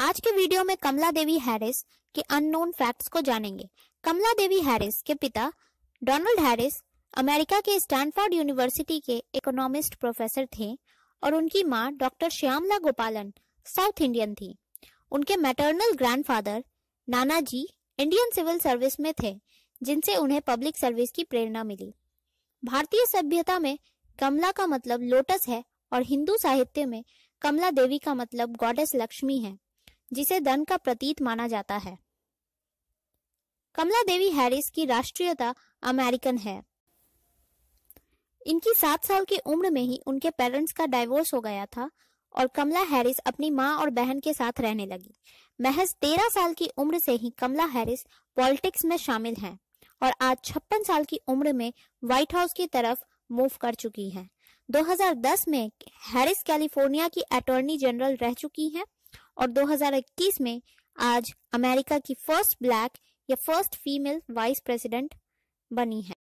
आज के वीडियो में कमला देवी हैरिस के अननोन फैक्ट्स को जानेंगे कमला देवी हैरिस के पिता डोनाल्ड हैरिस अमेरिका के स्टैनफोर्ड यूनिवर्सिटी के इकोनॉमिस्ट प्रोफेसर थे और उनकी माँ डॉक्टर श्यामला गोपालन साउथ इंडियन थी उनके मैटरनल ग्रैंडफादर जी इंडियन सिविल सर्विस में थे जिनसे उन्हें पब्लिक सर्विस की प्रेरणा मिली भारतीय सभ्यता में कमला का मतलब लोटस है और हिंदू साहित्य में कमला देवी का मतलब गॉडेस लक्ष्मी है जिसे धन का प्रतीत माना जाता है कमला देवी हैरिस की राष्ट्रीयता अमेरिकन है इनकी सात साल की उम्र में ही उनके पेरेंट्स का डाइवोर्स हो गया था और कमला हैरिस अपनी माँ और बहन के साथ रहने लगी महज तेरह साल की उम्र से ही कमला हैरिस पॉलिटिक्स में शामिल हैं और आज छप्पन साल की उम्र में व्हाइट हाउस की तरफ मूव कर चुकी हैं। 2010 में हैरिस कैलिफोर्निया की अटॉर्नी जनरल रह चुकी हैं और 2021 में आज अमेरिका की फर्स्ट ब्लैक या फर्स्ट फीमेल वाइस प्रेसिडेंट बनी है